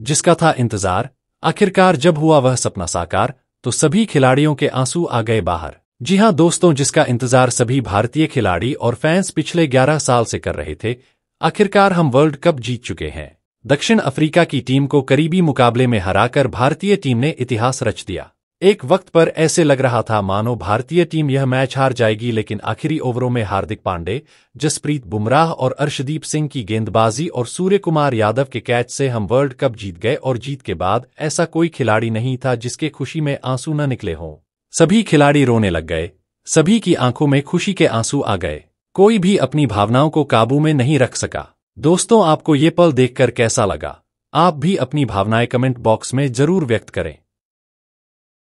जिसका था इंतजार आखिरकार जब हुआ वह सपना साकार तो सभी खिलाड़ियों के आंसू आ गए बाहर जी हां दोस्तों जिसका इंतजार सभी भारतीय खिलाड़ी और फैंस पिछले 11 साल से कर रहे थे आखिरकार हम वर्ल्ड कप जीत चुके हैं दक्षिण अफ्रीका की टीम को करीबी मुकाबले में हराकर भारतीय टीम ने इतिहास रच दिया एक वक्त पर ऐसे लग रहा था मानो भारतीय टीम यह मैच हार जाएगी लेकिन आखिरी ओवरों में हार्दिक पांडे जसप्रीत बुमराह और अर्शदीप सिंह की गेंदबाजी और सूर्य कुमार यादव के कैच से हम वर्ल्ड कप जीत गए और जीत के बाद ऐसा कोई खिलाड़ी नहीं था जिसके खुशी में आंसू न निकले हों सभी खिलाड़ी रोने लग गए सभी की आंखों में खुशी के आंसू आ गए कोई भी अपनी भावनाओं को काबू में नहीं रख सका दोस्तों आपको ये पल देखकर कैसा लगा आप भी अपनी भावनाएं कमेंट बॉक्स में जरूर व्यक्त करें